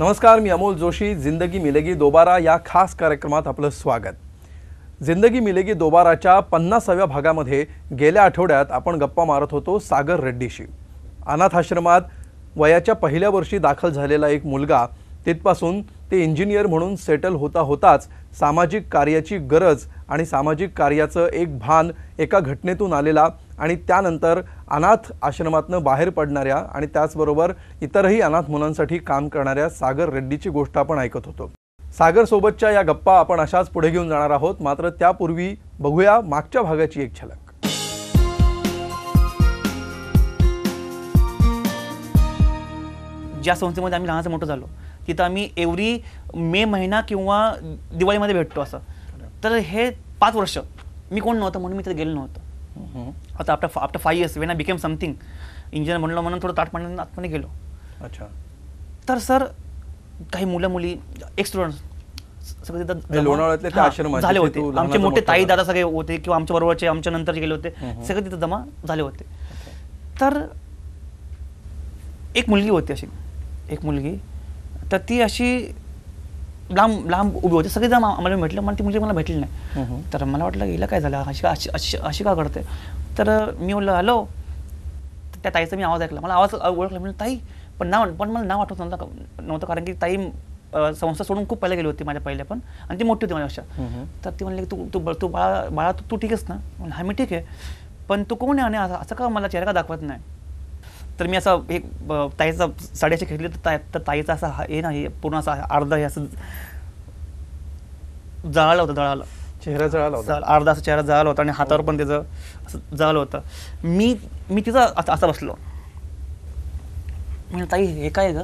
नमस्कार मी अमोल जोशी जिंदगी मिलेगी दोबारा या खास कार्यक्रमात आपलं स्वागत जिंदगी मिलेगी दोबाराच्या पन्नासाव्या भागामध्ये गेल्या आठवड्यात आपण गप्पा मारत होतो सागर रेड्डीशी अनाथ आश्रमात वयाच्या पहिल्या वर्षी दाखल झालेला एक मुलगा तिथपासून ते इंजिनियर म्हणून सेटल होता होताच सामाजिक कार्याची गरज आणि सामाजिक कार्याचं एक भान एका घटनेतून आलेला आणि त्यानंतर अनाथ आश्रमातनं बाहेर पडणाऱ्या आणि त्याचबरोबर इतरही अनाथ मुलांसाठी काम करणाऱ्या सागर रेड्डीची गोष्ट आपण ऐकत होतो सागरसोबतच्या या गप्पा आपण अशाच पुढे घेऊन जाणार आहोत मात्र त्यापूर्वी बघूया मागच्या भागाची एक झलक ज्या संस्थेमध्ये आम्ही लहानचं मोठं झालो तिथं आम्ही एव्हरी मे महिना किंवा दिवाळीमध्ये भेटतो असं तर हे पाच वर्ष मी कोण नव्हतं म्हणून मी तिथे गेलो नव्हतं आता after after five years when I became something engineer म्हणलं म्हणून थोडं ताट आतमध्ये गेलो अच्छा तर सर काही मुलं मुली एक स्टुडंट सगळे म्हणजे झाले होते आमचे मोठे ताई दादा सगळे होते किंवा आमच्या बरोबरचे आमच्या नंतर गेले होते सगळे तिथं जमा झाले होते तर एक मुलगी होती अशी एक मुलगी तर ती अशी लांब लांब उभे होते जण आम्हाला भेटलं मला ती मुलगी मला भेटली नाही तर मला वाटलं हिला काय झालं अशी अशी अशी का करते तर मी बोललो हॅलो त्या ताईचा मी आवाज ऐकला मला आवाज ओळखला म्हणजे ताई पण नाव पण मला नाव आठवत नव्हतं नव्हतं कारण की ताई संस्था सोडून खूप पहिले गेली होती माझ्या पहिल्या पण आणि ती मोठी होती अशा तर ती म्हणली तू तू तू बाळा बाळा तू तू ठीक आहेस ना हा मी ठीक आहे पण तू कोण आहे आणि असं का मला चेहरा का दाखवत नाही तर मी असं एक ताईचा साड्याचे खेळले तर ता तर ताईचा असा हे नाही पूर्ण असा अर्धा हे असं जळालं होतं जळालं चेहरा जळाला होता अर्धा असा चेहरा जळाला होता आणि हातावर पण त्याचं असं जळालं होतं मी मी तिचा असं बसलो म्हणजे ताई हे काय गं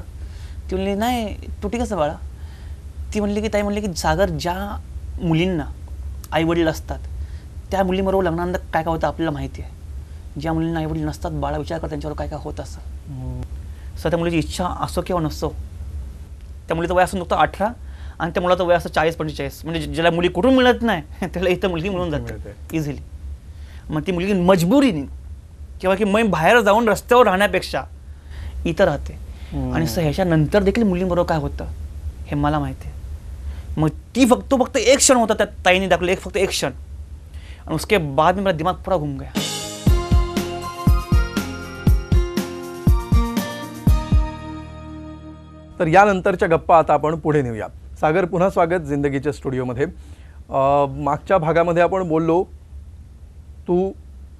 ती म्हणली नाही तुटी कसं बाळा ती म्हणली की ताई म्हणली की सागर ज्या मुलींना आईवडील असतात त्या मुलींबरोबर लग्नानंतर काय काय होतं आपल्याला माहिती आहे ज्या मुलींना वडील नसतात बाळा विचार करतात त्यांच्यावर काय काय होत असतं सो त्या मुलीची इच्छा असो किंवा नसो त्या मुलीचं वय असं नुकतं अठरा आणि त्या मुलाचं वय असतं चाळीस पंचेचाळीस म्हणजे ज्याला मुली कुठून मिळत नाही त्याला इथं मुलगी मिळून जाते इझिली मग ती मुलगी मजबुरीने किंवा की मग बाहेर जाऊन रस्त्यावर राहण्यापेक्षा इथं राहते आणि सर ह्याच्यानंतर देखील मुलींबरोबर काय होतं हे मला माहिती आहे मग ती फक्त फक्त एक क्षण होता त्या ताईने दाखवलं एक फक्त एक क्षण आणि उसके बाद मी मला दिमाग पुरा घुम गया तर यानंतरच्या गप्पा आता आपण पुढे नेऊया सागर पुन्हा स्वागत जिंदगीच्या स्टुडिओमध्ये मागच्या भागामध्ये आपण बोललो तू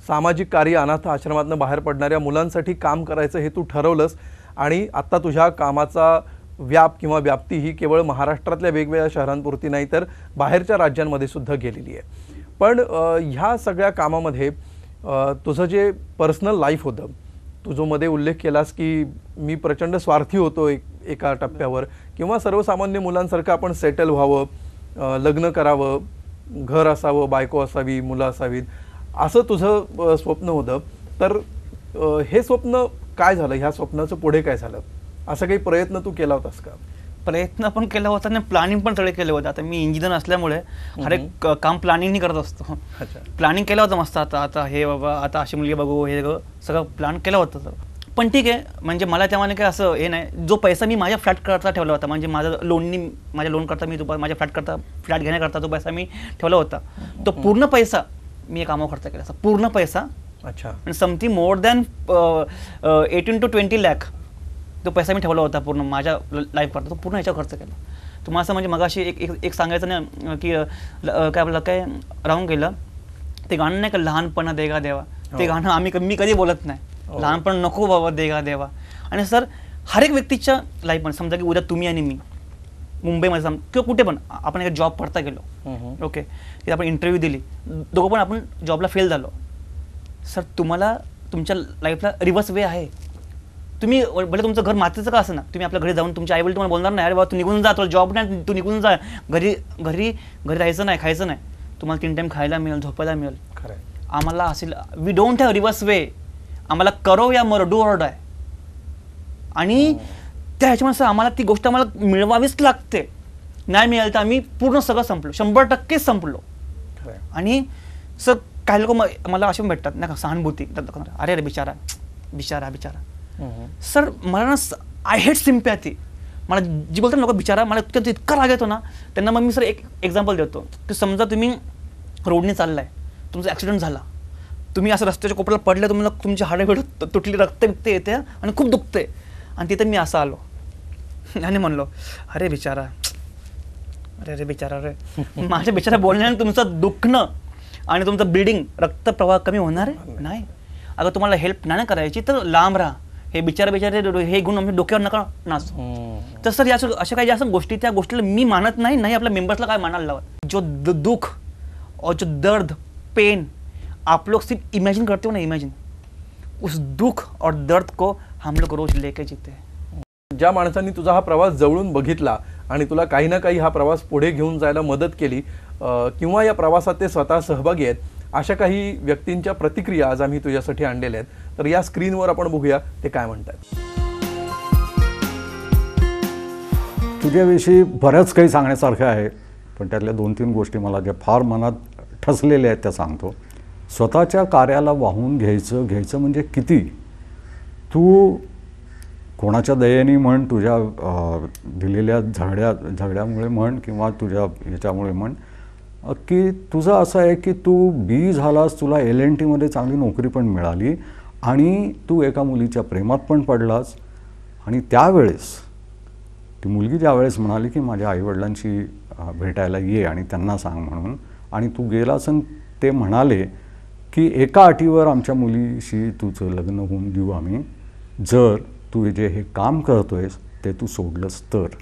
सामाजिक कार्य अनाथ आश्रमातून बाहेर पडणाऱ्या मुलांसाठी काम करायचं हे तू ठरवलंस आणि आत्ता तुझ्या कामाचा व्याप किंवा व्याप्ती ही केवळ महाराष्ट्रातल्या वेगवेगळ्या शहरांपुरती नाही तर बाहेरच्या राज्यांमध्ये सुद्धा गेलेली आहे पण ह्या सगळ्या कामामध्ये तुझं जे पर्सनल लाईफ होतं तू जो मध्ये उल्लेख केलास की मी प्रचंड स्वार्थी होतो एक एका टप्प्यावर किंवा सर्वसामान्य मुलांसारखं आपण सेटल व्हावं लग्न करावं घर असावं बायको असावी मुलं असावीत असं तुझं स्वप्न होतं तर हे स्वप्न काय झालं ह्या स्वप्नाचं पुढे काय झालं असं काही प्रयत्न तू केला होतास का प्रयत्न पण केला होता आणि प्लॅनिंग पण सगळे केले होते आता मी इंजिनियर असल्यामुळे हर एक काम प्लॅनिंगनी करत असतो प्लॅनिंग केलं होतं मस्त आता आता हे बाबा आता अशी मुलगी बघू हे सगळं प्लॅन केलं होतं पण ठीक आहे म्हणजे मला त्यामाने काय असं हे नाही जो पैसा मी माझ्या फ्लॅट करता ठेवला होता म्हणजे माझं लोननी माझ्या करता मी तो माझ्या फ्लॅट करता फ्लॅट घेण्याकरता जो पैसा मी ठेवला होता तो पूर्ण पैसा मी कामावर खर्च केला पूर्ण पैसा अच्छा something more than eighteen to twenty lakh तो पैसा मी ठेवला होता पूर्ण माझ्या करता तो पूर्ण याच्यावर खर्च केला तुम्हाला असं म्हणजे मगाशी एक एक, सांगायचं ना की काय आपलं काय राहून गेलं ते गाणं नाही का लहानपणा देगा देवा ते हो. गाणं आम्ही मी कधी बोलत नाही हो. लहानपण नको बाबा देगा देवा आणि सर हर एक व्यक्तीच्या लाईफमध्ये समजा की उद्या तुम्ही आणि मी मुंबईमध्ये सम किंवा कुठे पण आपण एका जॉब पडता गेलो ओके तिथे आपण इंटरव्ह्यू दिली दोघं पण आपण जॉबला फेल झालो सर तुम्हाला तुमच्या लाईफला रिव्हर्स वे आहे तुम्ही भले तुमचं घर मातीचं का असं ना तुम्ही आपल्या घरी जाऊन तुमच्या आईवडील तुम्हाला बोलणार नाही अरे बाबा तू निघून जा तुला जॉब नाही तू निघून जा घरी घरी घरी राहायचं नाही खायचं नाही तुम्हाला तीन टाईम खायला मिळेल झोपायला मिळेल आम्हाला असेल we don't have reverse way आम्हाला करो या मरडू डू ऑर्ड आहे आणि त्या ह्याच्यामुळे आम्हाला ती गोष्ट आम्हाला मिळवावीच लागते नाही मिळेल तर आम्ही पूर्ण सगळं संपलो शंभर टक्केच संपलो आणि सर काही लोक मला असे भेटतात ना सहानुभूती अरे अरे बिचारा बिचारा बिचारा सर मला ना आय हेट सिम्पॅथी मला जी बोलतात लोक बिचारा मला त्यांचा इतका राग येतो ना त्यांना मग मी सर एक एक्झाम्पल देतो की समजा तुम्ही रोडने चाललाय तुमचा ॲक्सिडेंट झाला तुम्ही असं रस्त्याच्या कोपऱ्याला पडलं तुम्हाला तुमची हाडं तुटली रक्त बिकते येते आणि खूप दुखते आणि तिथे मी असं आलो आणि म्हणलो अरे बिचारा अरे अरे बिचारा अरे माझ्या बिचारा बोलण्याने तुमचं दुखणं आणि तुमचं ब्लिडिंग प्रवाह कमी होणार आहे नाही अगं तुम्हाला हेल्प नाही करायची तर लांब राहा हे बिचारे बिचारे हे गुण आमच्या डोक्यावर नका नाच तर सर या अशा काही असं गोष्टी त्या गोष्टीला मी मानत नाही नाही आपल्या मेंबर्सला काय मानायला लावत जो दुःख और जो दर्द पेन आप लोग सिर्फ इमेजिन करते हो ना इमेजिन उस दुख और दर्द को हम लोग रोज लेके जीते हैं ज्या माणसांनी तुझा हा प्रवास जवळून बघितला आणि तुला काही ना काही हा प्रवास पुढे घेऊन जायला मदत केली किंवा या प्रवासात ते स्वतः सहभागी आहेत अशा काही व्यक्तींच्या प्रतिक्रिया आज आम्ही तुझ्यासाठी आणलेल्या आहेत तर या स्क्रीनवर आपण बघूया ते काय म्हणतात तुझ्याविषयी बऱ्याच काही सांगण्यासारखं आहे पण त्यातल्या दोन तीन गोष्टी मला ज्या फार मनात ठसलेल्या आहेत त्या सांगतो स्वतःच्या कार्याला वाहून घ्यायचं घ्यायचं म्हणजे किती तू कोणाच्या दयेने म्हण तुझ्या दिलेल्या झगड्या झगड्यामुळे म्हण किंवा तुझ्या ह्याच्यामुळे म्हण की तुझं असं आहे की तू बी झालास तुला एल एन टीमध्ये चांगली नोकरी पण मिळाली आणि तू एका मुलीच्या प्रेमात पण पडलास आणि त्यावेळेस ती मुलगी ज्यावेळेस म्हणाली की माझ्या आईवडिलांशी भेटायला ये आणि त्यांना सांग म्हणून आणि तू गेलास आणि ते म्हणाले की एका अटीवर आमच्या मुलीशी तुझं लग्न होऊन देऊ आम्ही जर तू जे हे काम करतोयस ते तू सोडलंस तर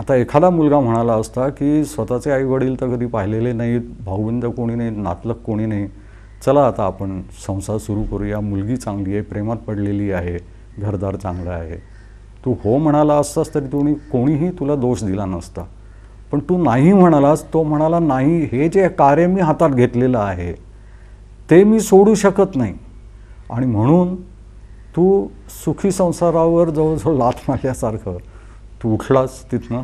आता एखादा मुलगा म्हणाला असता की स्वतःचे आई वडील तर कधी पाहिलेले नाहीत भाऊबंद कोणी नाहीत नातलक कोणी नाही चला आता आपण संसार सुरू करूया मुलगी चांगली आहे प्रेमात पडलेली आहे घरदार चांगला आहे तू हो म्हणाला असतास तरी तुम्ही कोणीही तुला दोष दिला नसता पण तू नाही म्हणालास तो म्हणाला नाही हे जे कार्य मी हातात घेतलेलं आहे ते मी सोडू शकत नाही आणि म्हणून तू सुखी संसारावर जवळजवळ लाथ मारल्यासारखं तू उठलास तिथनं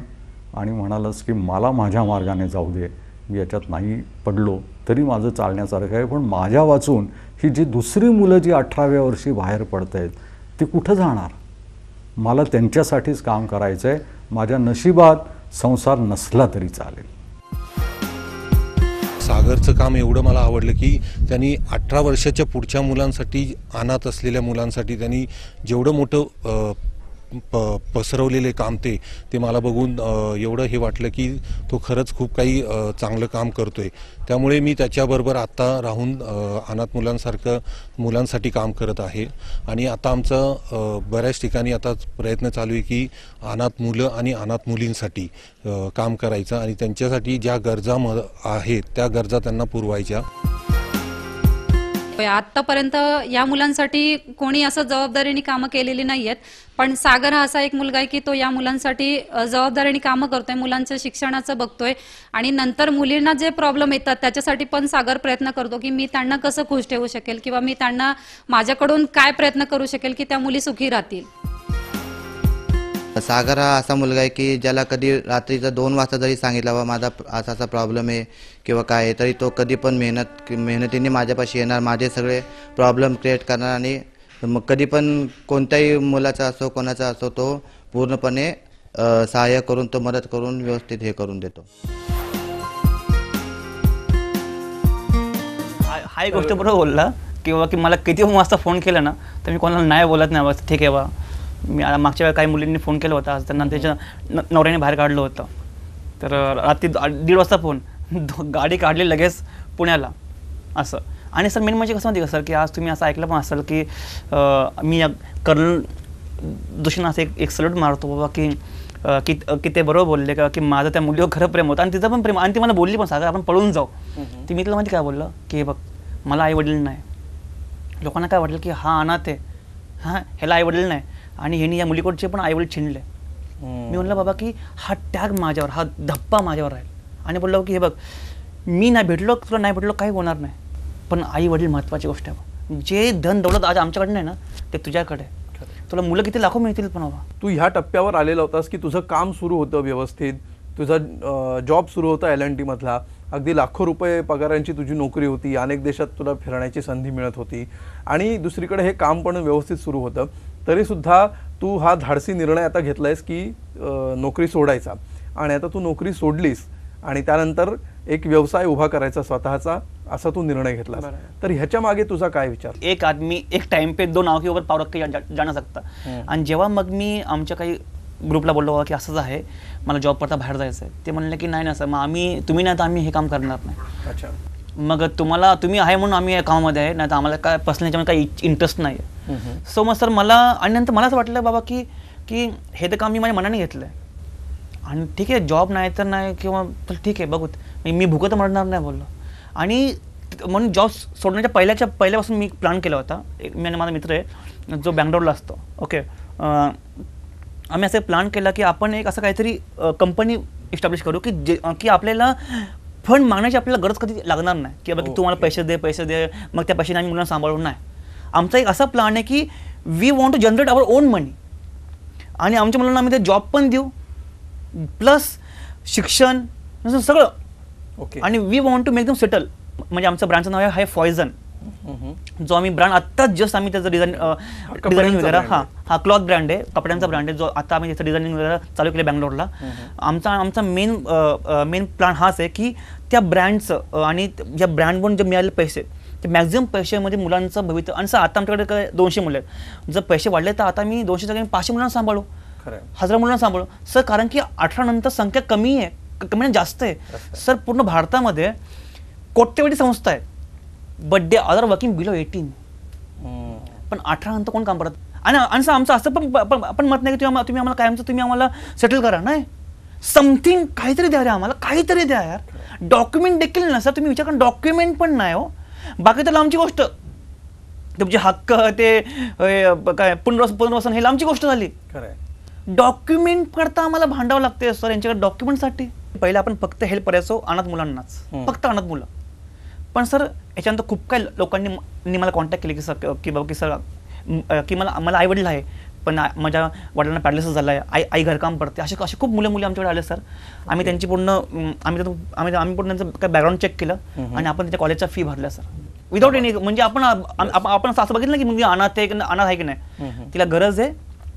आणि म्हणालास की मला माझ्या मार्गाने जाऊ दे मी याच्यात नाही पडलो तरी माझं चालण्यासारखं आहे पण माझ्या वाचून ही जी दुसरी मुलं जी अठराव्या वर्षी बाहेर पडत आहेत ती कुठं जाणार मला त्यांच्यासाठीच काम करायचं आहे माझ्या नशिबात संसार नसला तरी चालेल सागरचं काम एवढं मला आवडलं की त्यांनी अठरा वर्षाच्या पुढच्या मुलांसाठी अनाथ असलेल्या मुलांसाठी त्यांनी जेवढं मोठं प पसरवलेले काम ते ते मला बघून एवढं हे वाटलं की तो खरंच खूप काही चांगलं काम करतो आहे त्यामुळे मी त्याच्याबरोबर आत्ता राहून अनाथ मुलांसारखं मुलांसाठी काम करत आहे आणि आता आमचं बऱ्याच ठिकाणी आता प्रयत्न चालू आहे की अनाथ मुलं आणि अनाथ मुलींसाठी काम करायचं आणि त्यांच्यासाठी ज्या गरजा म आहेत त्या गरजा त्यांना पुरवायच्या आतापर्यंत या मुलांसाठी कोणी असं जबाबदारीने कामं केलेली आहेत पण सागर हा असा एक मुलगा आहे की तो या मुलांसाठी जबाबदारीने कामं करतोय मुलांचं शिक्षणाचं बघतोय आणि नंतर मुलींना जे प्रॉब्लेम येतात त्याच्यासाठी पण सागर प्रयत्न करतो की मी त्यांना कसं खुश ठेवू शकेल किंवा मी त्यांना माझ्याकडून काय प्रयत्न करू शकेल की त्या मुली सुखी राहतील सागर हा असा मुलगा आहे की ज्याला कधी रात्रीचा दोन वाजता जरी सांगितला बा माझा असा असा प्रॉब्लेम आहे किंवा काय आहे तरी तो कधी पण मेहनत मेहनतीने माझ्यापाशी येणार माझे सगळे प्रॉब्लेम क्रिएट करणार आणि मग कधी पण कोणत्याही मुलाचा असो कोणाचा असो तो पूर्णपणे सहाय्य करून तो मदत करून व्यवस्थित हे करून देतो हा एक गोष्ट बरोबर बोलला किंवा की मला किती वाजता फोन केला ना तर मी कोणाला नाही बोलत नाही बस ठीक आहे बा मी मागच्या वेळेला काही मुलींनी फोन केला होता त्यांना त्याच्या न नवऱ्याने बाहेर काढलं होतं तर रात्री दीड वाजता फोन गाडी काढली लगेच पुण्याला असं आणि सर मेन म्हणजे कसं माहिती का सर की आज तुम्ही असं ऐकलं पण असाल की मी कर्ण जोशींना असं एक एक मारतो बाबा की की की ते बरोबर बोलले का की माझं त्या मुलीवर खरं प्रेम होतं आणि तिचं पण प्रेम आणि ती मला बोलली पण सागर आपण पळून जाऊ ती मी तिला माहिती काय बोललं की बघ मला आई वडील नाही लोकांना काय वाटलं की हा अनाथ ते हां ह्याला आई वडील नाही आणि ह्यांनी या मुलीकडचे पण वडील छिणले मी म्हणलं बाबा की हा टॅग माझ्यावर हा धप्पा माझ्यावर राहील आणि बोललो की हे बघ मी नाही भेटलो तुला नाही भेटलो काही होणार नाही पण आई वडील महत्त्वाची गोष्ट आहे जे धन दौलत आज आमच्याकडे नाही ना ते तुझ्याकडे तुला मुलं किती लाखो मिळतील पण बाबा तू ह्या टप्प्यावर आलेला होतास की तुझं काम सुरू होतं व्यवस्थित तुझा जॉब सुरू होता एल एन टी मधला अगदी लाखो रुपये पगारांची तुझी नोकरी होती अनेक देशात तुला फिरण्याची संधी मिळत होती आणि दुसरीकडे हे काम पण व्यवस्थित सुरू होतं तरीसुद्धा तू हा धाडसी निर्णय आता घेतला आहेस की नोकरी सोडायचा आणि आता तू नोकरी सोडलीस आणि त्यानंतर एक व्यवसाय उभा करायचा स्वतःचा असा तू निर्णय घेतला तर ह्याच्या मागे तुझा काय विचार एक आदमी एक टाइम पे दोन किंवा पावरक जाणं शकता आणि जेव्हा मग मी आमच्या काही ग्रुपला बोललो की असंच आहे मला जॉब करता बाहेर जायचं आहे ते म्हणलं की नाही ना सर मग आम्ही तुम्ही नाही तर आम्ही हे काम करणार नाही अच्छा मग तुम्हाला तुम्ही आहे म्हणून आम्ही या कामामध्ये आहे नाही तर आम्हाला काय पर्सनल काही इंटरेस्ट नाही आहे सो मग सर मला आणि नंतर मला असं वाटलं बाबा की की हे तर काम मी माझ्या मनाने घेतलं आहे आणि ठीक आहे जॉब नाही तर नाही किंवा तर ठीक आहे बघूत मी तर मरणार नाही बोललो आणि म्हणून जॉब सोडण्याच्या पहिल्याच्या पहिल्यापासून मी प्लॅन केला होता एक मी आणि माझा मित्र आहे जो बँगलोरला असतो ओके आम्ही असं प्लॅन केला की आपण एक असं काहीतरी कंपनी इस्टॅब्लिश करू की जे की आपल्याला फंड मागण्याची आपल्याला गरज कधी लागणार नाही की बाबा की हो, तुम्हाला हो. पैसे दे पैसे दे मग त्या पैशाने आम्ही मुलांना सांभाळून नाही आमचा एक असा प्लान आहे की we want to generate our own money आणि आमच्या मुलांना आम्ही ते जॉब पण देऊ प्लस शिक्षण सगळं ओके आणि we want to make them settle म्हणजे आमचं ब्रँडचं नाव आहे फॉयझन जो आम्ही ब्रँड आत्ताच जस्ट आम्ही त्याचं डिझाईन डिझाईनिंग वगैरे हा हा क्लॉथ ब्रँड आहे कपड्यांचा ब्रँड आहे जो आता आम्ही त्याचं डिझाईनिंग वगैरे चालू केलं बँगलोरला आमचा आमचा मेन मेन प्लान हाच आहे की त्या ब्रँडचं आणि ज्या ब्रँडवरून जे मिळाले पैसे ते मॅक्झिमम पैशामध्ये मुलांचं भवित्य आणि सर आता आमच्याकडे काय दोनशे मुलं आहेत जर पैसे वाढले तर आता मी दोनशे मी पाचशे मुलांना सांभाळू हजार मुलांना सांभाळू सर कारण की अठरा नंतर संख्या कमी आहे कमी म्हणजे जास्त आहे सर पूर्ण भारतामध्ये कोट्यवधी संस्था आहेत बड्डे अदर वर्किंग बिलो एटीन पण अठरा नंतर कोण काम करत आणि आणि सर आमचं असं पण आपण मत नाही की तुम्ही तुम्ही आम्हाला कायमचं तुम्ही आम्हाला सेटल करा नाही समथिंग काहीतरी द्या रे आम्हाला काहीतरी द्या यार डॉक्युमेंट देखील नसा तुम्ही विचार कारण डॉक्युमेंट पण नाही हो बाकी तर लांबची गोष्ट तुमचे हक्क ते काय पुनर्वसन पुनर्वसन हे लांबची गोष्ट झाली डॉक्युमेंट करता आम्हाला भांडावं लागते सर यांच्याकडे डॉक्युमेंटसाठी पहिले आपण फक्त हेल्प करायचो अनाथ मुलांनाच फक्त अनाथ मुलं पण सर याच्यानंतर खूप काही लोकांनी मला कॉन्टॅक्ट केले की सर की बाबा की सर की मला मला वडील आहे पण माझ्या वडिलांना पॅरालिसिस झाला आहे आई आई घरकाम पडते असे असे खूप मुलं मुली आमच्याकडे आले सर आम्ही त्यांची पूर्ण आम्ही आम्ही आम्ही पूर्ण त्यांचं काय बॅकग्राऊंड चेक केलं आणि आपण त्याच्या कॉलेजचा फी भरल्या सर विदाऊट एनी म्हणजे आपण आपण असं बघितलं की मुलगी अनाथ आहे की अनाथ आहे की नाही तिला गरज आहे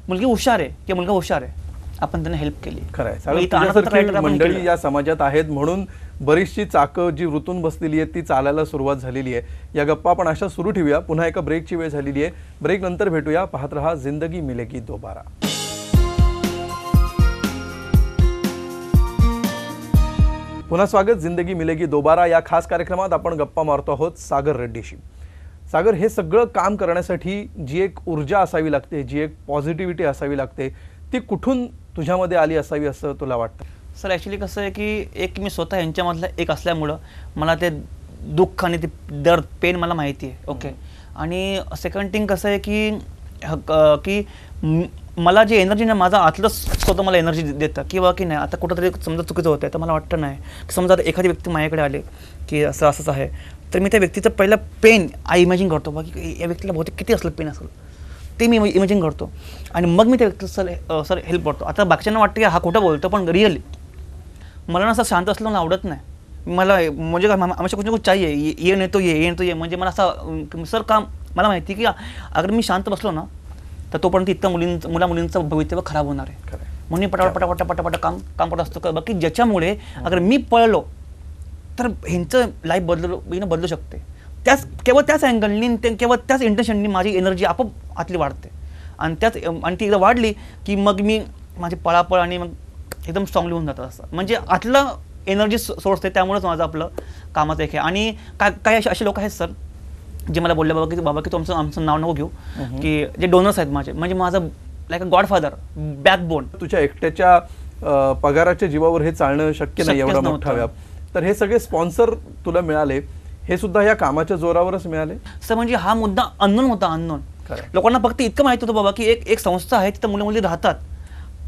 मुलगी हुशार आहे की मुलगा हुशार आहे आपण त्यांना हेल्प केली खरं आहे मंडळी या समाजात आहेत म्हणून बरीचशी चाकं जी ऋतून बसलेली आहेत ती चालायला सुरुवात झालेली आहे या गप्पा आपण अशा सुरू ठेवूया पुन्हा एका ब्रेकची वेळ झालेली आहे ब्रेक नंतर भेटूया पाहत रहा जिंदगी मिलेगी दोबारा पुन्हा स्वागत जिंदगी मिलेगी दोबारा या खास कार्यक्रमात आपण गप्पा मारतो आहोत सागर रेड्डीशी सागर हे सगळं काम करण्यासाठी जी एक ऊर्जा असावी लागते जी एक पॉझिटिव्हिटी असावी लागते ती कुठून तुझ्यामध्ये आली असावी असं तुला वाटतं सर ॲक्च्युली कसं आहे की एक मी स्वतः यांच्यामधला एक असल्यामुळं मला ते दुःख आणि ते दर्द पेन मला माहिती आहे ओके आणि सेकंड थिंग कसं आहे की की मला जे एनर्जी ना माझा आतलंच स्वतः मला एनर्जी देतं किंवा की नाही आता कुठंतरी समजा चुकीचं होतं आहे तर मला वाटतं नाही समजा आता एखादी व्यक्ती माझ्याकडे आली की असं असंच आहे तर मी त्या व्यक्तीचं पहिलं पेन आय इमॅजिन करतो बाकी या व्यक्तीला बहुतेक किती असलं पेन असेल ते मी इमॅजिन करतो आणि मग मी त्या व्यक्तीला सर सर हेल्प करतो आता बाकीच्यांना वाटतं की हा खोटं बोलतो पण रिअली मला ना असं शांत असलं आवडत नाही मला म्हणजे काय कुठून कुठे ना ये नेतो नाही तो ये ये नेतो तो ये म्हणजे मला असं सर काम मला माहिती की अगर मी शांत बसलो ना तर तोपर्यंत इतकं मुलींचं मुला मुलींचं भवितव्य खराब होणार आहे म्हणून पटापट पटापट पटापट काम काम करत असतो बाकी ज्याच्यामुळे अगर मी पळलो तर ह्यांचं लाईफ बदलू बदलू शकते त्याच केवळ त्याच अँगलनी केवळ त्याच इंटेन्शननी माझी एनर्जी आपोआप आतली वाढते आणि त्याच आणि ती एकदा वाढली की मग मी माझी पळापळ आणि मग एकदम स्ट्रॉंगली होऊन जातात असं म्हणजे आतलं एनर्जी सोर्स आहे त्यामुळेच माझं आपलं कामाचं एक आहे आणि काय काही असे असे लोक आहेत सर जे मला बोलले बाबा की बाबा की तुमचं आमचं नाव नको घेऊ की जे डोनर्स आहेत माझे म्हणजे माझं लाईक अ गॉडफादर बॅकबोन तुझ्या एकट्याच्या पगाराच्या जीवावर हे चालणं शक्य नाही एवढा मोठा व्याप तर हे सगळे स्पॉन्सर तुला मिळाले हे सुद्धा या कामाच्या जोरावरच मिळाले सर म्हणजे हा मुद्दा अननोन होता अननोन लोकांना फक्त इतकं माहिती होतं बाबा की एक एक संस्था आहे तिथं मुलं मुली राहतात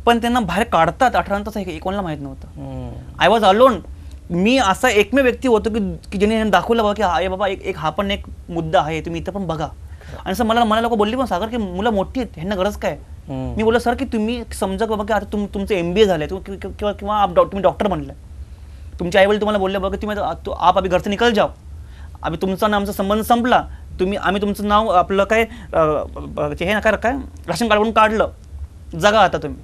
पण त्यांना बाहेर काढतात अठरा तास एक कोणाला माहीत नव्हतं आय वॉज अलोन मी असा एकमेव व्यक्ती होतो की की ज्यांनी दाखवलं बाबा की अरे बाबा एक एक हा पण एक मुद्दा आहे तुम्ही इथं पण बघा आणि सर मला मला लोक बोलले पण सागर की मुलं मोठी आहेत ह्यांना गरज काय मी बोललो सर की तुम्ही समजा बाबा की आता तुमचं एम बी ए झालं किंवा किंवा तुम्ही डॉक्टर बनलाय तुमच्या आईवडील तुम्हाला बोलले बाबा तुम्ही आप आम्ही घरचं निकल जाओ आम्ही तुमचा ना आमचा संबंध संपला तुम्ही आम्ही तुमचं नाव आपलं काय हे ना काय राशन कार्ड काढलं जगा आता तुम्ही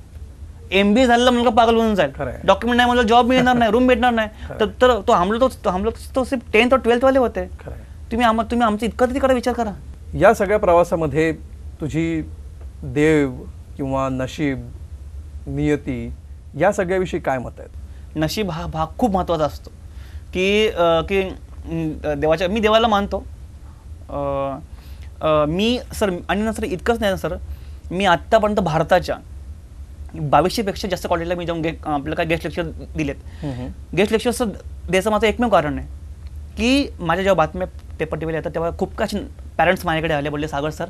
एमबीए झालेला मुलगा पागल बनून जाईल डॉक्युमेंट नाही मला जॉब मिळणार नाही रूम भेटणार नाही तर तो हमलो तो हमलो तो सिर्फ टेन्थ और ट्वेल्थ वाले होते तुम्ही आम तुम्ही आमचं इतकं तिकडे विचार करा या सगळ्या प्रवासामध्ये तुझी देव किंवा नशीब नियती या सगळ्याविषयी काय मत आहेत नशीब हा भाग खूप महत्त्वाचा असतो की की देवाच्या मी देवाला मानतो मी सर आणि ना सर इतकंच नाही ना सर मी आत्तापर्यंत भारताच्या बावीसशेपेक्षा जास्त कॉलेजला मी जाऊन गे आपलं काय गेस्ट लेक्चर दिलेत गेस्ट लेक्चर्सचं द्यायचं माझं एकमेव कारण आहे की माझ्या जेव्हा बातम्या पेपर टीव्हीला येतात तेव्हा खूप काही पॅरेंट्स माझ्याकडे आले बोलले सागर सर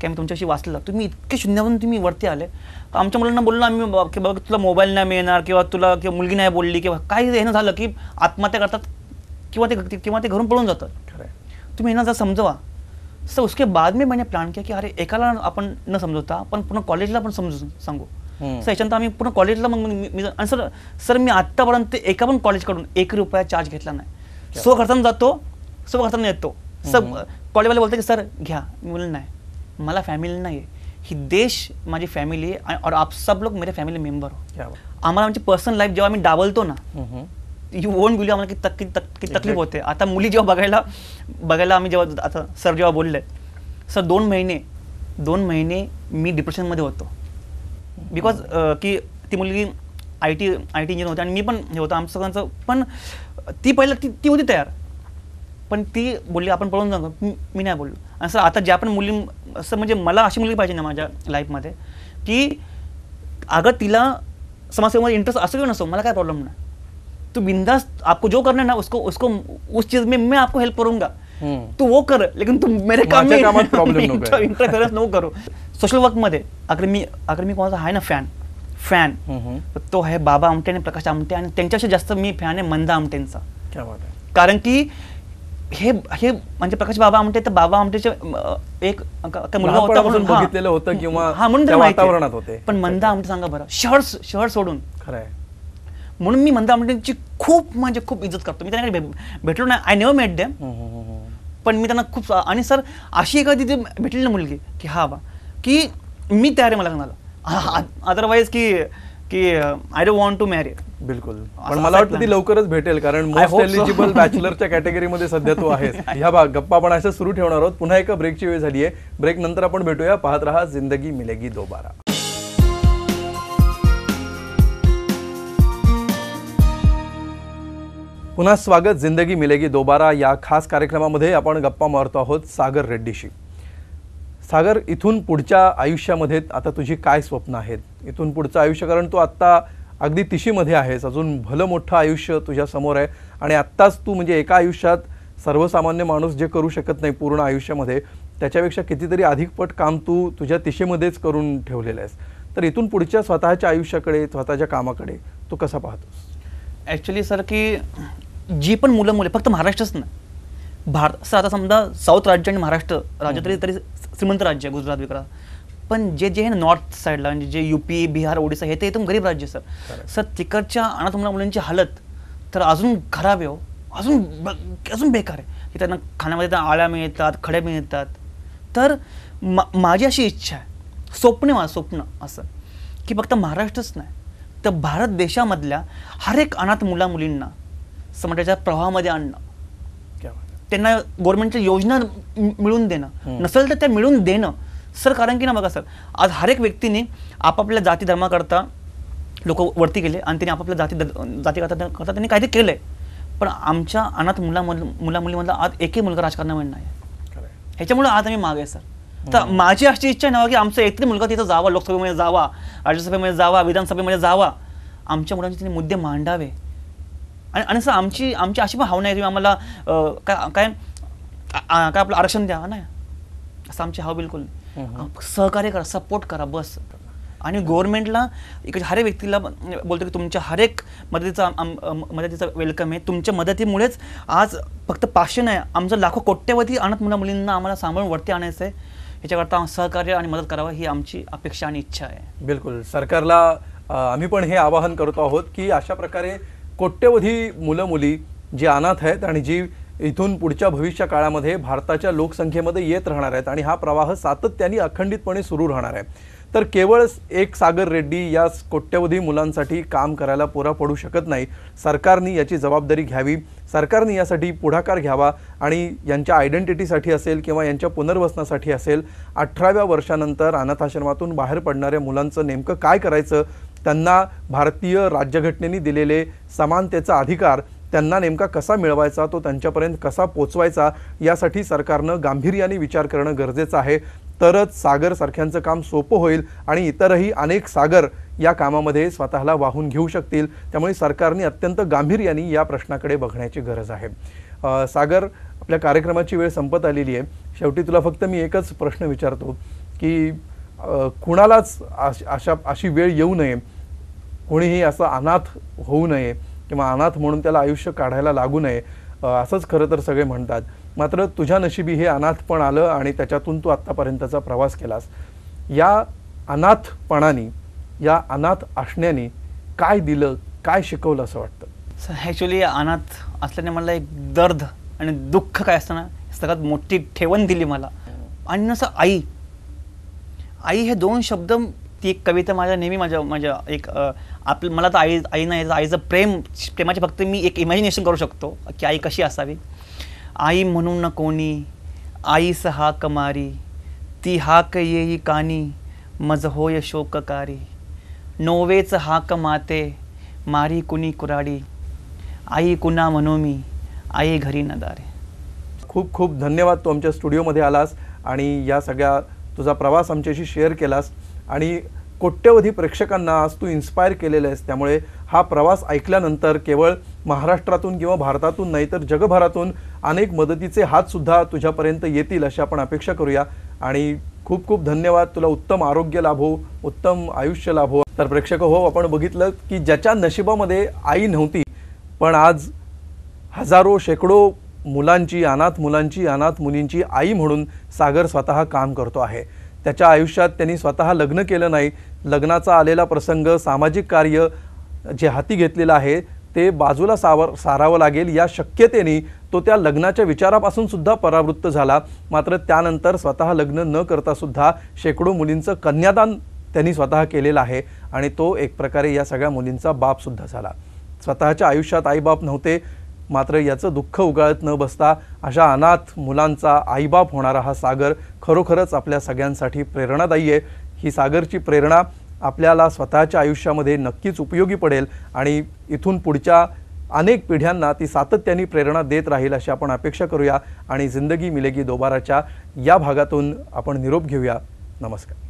की आम्ही तुमच्याशी वाचलं तुम्ही इतके शून्यावरून तुम्ही वरती आले आमच्या मुलांना बोललो आम्ही की बाबा तुला मोबाईल नाही मिळणार किंवा तुला किंवा मुलगी नाही बोलली किंवा काही हे झालं की आत्महत्या करतात किंवा ते किंवा ते घरून पळून जातात तुम्ही यांना जर समजवा सर उसके बाद मी मैंने प्लॅन किया की अरे एकाला आपण न समजवता पण पूर्ण कॉलेजला पण समजून सांगू सेशन याच्यानंतर आम्ही पूर्ण कॉलेजला मग मी आणि सर सर मी आत्तापर्यंत एका पण कॉलेजकडून एक रुपया चार्ज घेतला नाही सो खर्चानं जातो सो खर्चानं येतो सर कॉलेजवाले बोलते की सर घ्या मी बोल नाही मला फॅमिली नाही आहे ही देश माझी फॅमिली आहे और आप सब लोक मेरे फॅमिली मेंबर हो आम्हाला आमची पर्सनल लाईफ जेव्हा आम्ही डावलतो ना यू ओन बिलीव आम्हाला की तक, तकलीफ होते आता मुली जेव्हा बघायला बघायला आम्ही जेव्हा आता सर जेव्हा बोलले सर दोन महिने दोन महिने मी डिप्रेशनमध्ये होतो बिकॉज uh, की ती मुलगी I T I T engineer होती आणि मी पण हे होतं आमचं सगळ्यांचं पण ती पहिलं ती ती होती तयार पण ती बोलली आपण पळून जाऊ मी नाही बोललो आणि सर आता ज्या पण मुली असं म्हणजे मला अशी मुलगी पाहिजे ना माझ्या लाईफमध्ये की अगं तिला समाजसेवेमध्ये इंटरेस्ट असो किंवा नसो मला काय प्रॉब्लेम नाही तू बिंदास आपको जो करना ना उसको उसको उस चीज़ में मैं आपको हेल्प करूंगा तू वो कर लेकिन तू मेरे काम में प्रॉब्लम इंटरफेरेंस नो करो सोशल वर्क मध्ये अगर मी अगर मी कोणाचा आहे ना फॅन फॅन तो आहे बाबा आमटे आणि प्रकाश आमटे आणि त्यांच्यापेक्षा जास्त मी फॅन आहे मंदा आमटेंचा कारण की हे हे म्हणजे प्रकाश बाबा आमटे तर बाबा आमटेचे एक मुलगा होता म्हणून बघितलेलं होतं किंवा हा म्हणून वातावरणात होते पण मंदा आमटे सांगा बरं शहर शहर सोडून खरंय म्हणून मी मंदा आमटेंची खूप म्हणजे खूप इज्जत करतो मी त्यांना भेटलो ना आय नेव्हर मेट डेम पण मी त्यांना खूप आणि सर अशी एखादी ती भेटली ना मुलगी की हा बा की मी तयार आहे मला लग्नाला अदरवाईज की की I don't want to marry बिलकुल पण मला वाटतं ती लवकरच भेटेल कारण मोस्ट एलिजिबल बॅचलरच्या कॅटेगरीमध्ये सध्या तो आहे ह्या भाग गप्पा आपण असं सुरू ठेवणार आहोत पुन्हा एका ब्रेकची वेळ झाली आहे ब्रेक नंतर आपण भेटूया पाहत रहा जिंदगी मिलेगी दोबारा पुन्हा स्वागत जिंदगी मिलेगी दोबारा या खास कार्यक्रमामध्ये आपण गप्पा मारतो आहोत सागर रेड्डीशी सागर इथून पुढच्या आयुष्यामध्ये आता तुझी काय स्वप्न आहेत इथून पुढचं आयुष्य कारण तू आत्ता अगदी तिशीमध्ये आहेस अजून भलं मोठं आयुष्य तुझ्यासमोर आहे आणि आत्ताच तू म्हणजे एका आयुष्यात सर्वसामान्य माणूस जे करू शकत नाही पूर्ण आयुष्यामध्ये त्याच्यापेक्षा कितीतरी अधिकपट काम तू तुझ्या तिशेमध्येच करून ठेवलेलं आहेस तर इथून पुढच्या स्वतःच्या आयुष्याकडे स्वतःच्या कामाकडे तू कसा पाहतोस ॲक्च्युली सर की जी पण मुलं मुले फक्त महाराष्ट्रच नाही भारत आता समजा साऊथ राज्य आणि महाराष्ट्र राज्य तरी तरी श्रीमंत राज्य आहे गुजरात विकरा पण जे जे आहे नॉर्थ साईडला म्हणजे जे यू पी बिहार ओडिसा हे ते एकदम गरीब राज्य सर सर तिकडच्या अनाथ मुला मुलांची हालत तर अजून खराब आहे हो अजून अजून बेकार आहे की त्यांना खाण्यामध्ये आळ्या मिळतात खडे मिळतात तर मा माझी अशी इच्छा आहे स्वप्न माझं स्वप्न असं की फक्त महाराष्ट्रच नाही तर भारत देशामधल्या हर एक अनाथ मुला मुलींना समाजाच्या प्रवाहामध्ये आणणं त्यांना गव्हर्नमेंटच्या योजना मिळून देणं नसेल तर त्या मिळून देणं सर कारण की ना बघा सर आज हर एक व्यक्तीने आपापल्या जाती धर्माकरता लोक वरती गेले आणि त्यांनी आपापल्या जाती जाती करता त्यांनी काहीतरी केलंय पण आमच्या अनाथ मुलामधलं मुला मुलीमधला आज एकही मुलगा राजकारणामध्ये नाही ह्याच्यामुळे आज आम्ही मागे सर तर माझी अशी इच्छा नाही की आमचा एकतरी मुलगा तिथं जावा लोकसभेमध्ये जावा राज्यसभेमध्ये जावा विधानसभेमध्ये जावा आमच्या मुलांचे त्यांनी मुद्दे मांडावे आणि आणि सर आमची आमची अशी पण भावना आहे तुम्ही आम्हाला काय काय आपलं आरक्षण द्या ना असं आमची हाव बिलकुल सहकार्य करा सपोर्ट करा बस आणि गव्हर्नमेंटला इकडे हर एक व्यक्तीला बोलतो की तुमच्या हर एक मदतीचा मदतीचा वेलकम आहे तुमच्या मदतीमुळेच आज फक्त पाचशे नाही आमचं लाखो कोट्यवधी अनाथ मुला मुलींना आम्हाला सांभाळून वरती आणायचं आहे ह्याच्याकरता सहकार्य आणि मदत करावं ही आमची अपेक्षा आणि इच्छा आहे बिलकुल सरकारला आम्ही पण हे आवाहन करतो आहोत की अशा प्रकारे कोट्यवधी मुलं मुली जी अनाथ आहेत आणि जी इथून पुढच्या भविष्य काळामध्ये भारताच्या लोकसंख्येमध्ये येत राहणार आहेत आणि हा प्रवाह सातत्याने अखंडितपणे सुरू राहणार आहे तर केवळ एक सागर रेड्डी या कोट्यवधी मुलांसाठी काम करायला पुरा पडू शकत नाही सरकारनी याची जबाबदारी घ्यावी सरकारने यासाठी पुढाकार घ्यावा आणि यांच्या आयडेंटिटीसाठी असेल किंवा यांच्या पुनर्वसनासाठी असेल अठराव्या वर्षानंतर अनाथाश्रमातून बाहेर पडणाऱ्या मुलांचं नेमकं काय करायचं त्यांना भारतीय राज्यघटनेने दिलेले समानतेचा अधिकार त्यांना नेमका कसा मिळवायचा तो त्यांच्यापर्यंत कसा पोचवायचा यासाठी सरकारनं गांभीर्याने विचार करणं गरजेचं आहे तरच सागर सारख्यांचं काम सोपं होईल आणि इतरही अनेक सागर या कामामध्ये स्वतःला वाहून घेऊ शकतील त्यामुळे सरकारने अत्यंत गांभीर्याने या प्रश्नाकडे बघण्याची गरज आहे सागर आपल्या कार्यक्रमाची वेळ संपत आलेली आहे शेवटी तुला फक्त मी एकच प्रश्न विचारतो की कुणालाच अशा अशी वेळ येऊ नये कोणीही असं अनाथ होऊ नये किंवा अनाथ म्हणून त्याला आयुष्य काढायला लागू नये असंच खरं तर सगळे म्हणतात मात्र तुझ्या नशिबी हे अनाथपण आलं आणि त्याच्यातून तू आत्तापर्यंतचा प्रवास केलास या अनाथपणाने या अनाथ असण्याने काय दिलं काय शिकवलं असं वाटतं सर ॲक्च्युली अनाथ असल्याने मला एक दर्द आणि दुःख काय असताना सगळ्यात मोठी ठेवण दिली मला आणि नसं आई आई हे दोन शब्द ती एक कविता माझ्या नेहमी माझ्या माझ्या एक आपलं मला तर आई आई नाही आईचं प्रेम प्रेमाची फक्त मी एक इमॅजिनेशन करू शकतो की आई कशी असावी आई म्हणून न कोणी आईस हा मारी ती हाक येई कानी मज होय शोककारी नोवेच हाक माते मारी कुणी कुराडी आई कुणा म्हणू मी आई घरी नदारे खूप खूप धन्यवाद तू आमच्या स्टुडिओमध्ये आलास आणि या सगळ्या तुझा प्रवास आमच्याशी शेअर केलास आणि कोट्यवधी प्रेक्षकांना आज तू इन्स्पायर केलेलं आहेस त्यामुळे हा प्रवास ऐकल्यानंतर केवळ महाराष्ट्रातून किंवा भारतातून नाही तर जगभरातून अनेक मदतीचे हातसुद्धा तुझ्यापर्यंत येतील अशी आपण अपेक्षा करूया आणि खूप खूप धन्यवाद तुला उत्तम आरोग्य लाभो उत्तम आयुष्य लाभो तर प्रेक्षक हो आपण बघितलं की ज्याच्या नशिबामध्ये आई नव्हती पण आज हजारो शेकडो मुलांची अनाथ मुलांची अनाथ मुलींची आई म्हणून सागर स्वतः काम करतो आहे त्याच्या आयुष्यात त्यांनी स्वतः लग्न केलं नाही लग्नाचा आलेला प्रसंग सामाजिक कार्य जे हाती घेतलेलं आहे ते बाजूला सावर सारावं लागेल या शक्यतेने तो त्या लग्नाच्या विचारापासूनसुद्धा परावृत्त झाला मात्र त्यानंतर स्वतः लग्न न करता सुद्धा शेकडो मुलींचं कन्यादान त्यांनी स्वतः केलेलं आहे आणि तो एक प्रकारे या सगळ्या मुलींचा बापसुद्धा झाला स्वतःच्या आयुष्यात आईबाप नव्हते मात्र याचं दुःख उगाळत न बसता अशा अनाथ मुलांचा आईबाप होणारा हा सागर खरोखरच आपल्या सगळ्यांसाठी प्रेरणादायी आहे ही सागरची प्रेरणा आपल्याला स्वतःच्या आयुष्यामध्ये नक्कीच उपयोगी पडेल आणि इथून पुढच्या अनेक पिढ्यांना ती सातत्याने प्रेरणा देत राहील अशी आपण अपेक्षा करूया आणि जिंदगी मिलेगी दोबाराच्या या भागातून आपण निरोप घेऊया नमस्कार